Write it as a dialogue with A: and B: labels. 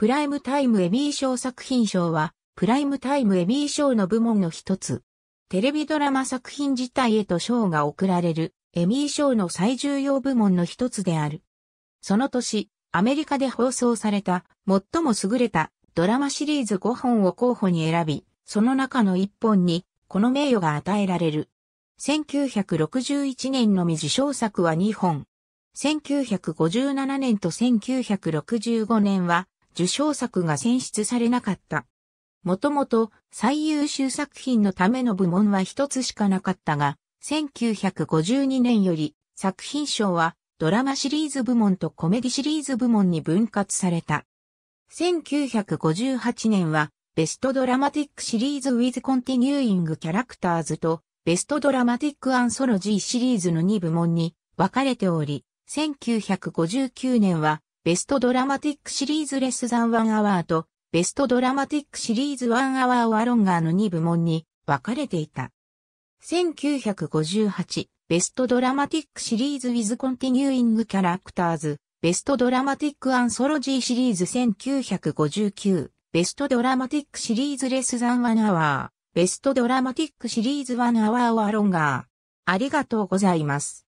A: プライムタイムエミー賞作品賞は、プライムタイムエミー賞の部門の一つ。テレビドラマ作品自体へと賞が贈られる、エミー賞の最重要部門の一つである。その年、アメリカで放送された、最も優れたドラマシリーズ5本を候補に選び、その中の1本に、この名誉が与えられる。1961年のみ受賞作は2本。1957年と1965年は受賞作が選出されなかった。もともと最優秀作品のための部門は一つしかなかったが、1952年より作品賞はドラマシリーズ部門とコメディシリーズ部門に分割された。1958年はベストドラマティックシリーズ with continuing characters とベストドラマティックアンソロジーシリーズの2部門に分かれており、1959年はベストドラマティックシリーズレスザンワンアワーと、ベストドラマティックシリーズワンアワーアロンガーの2部門に分かれていた。1958、ベストドラマティックシリーズ with continuing characters、ベストドラマティックアンソロジーシリーズ1959、ベストドラマティックシリーズレスザンワンアワー、ベストドラマティックシリーズワンアワーアロンガー。ありがとうございます。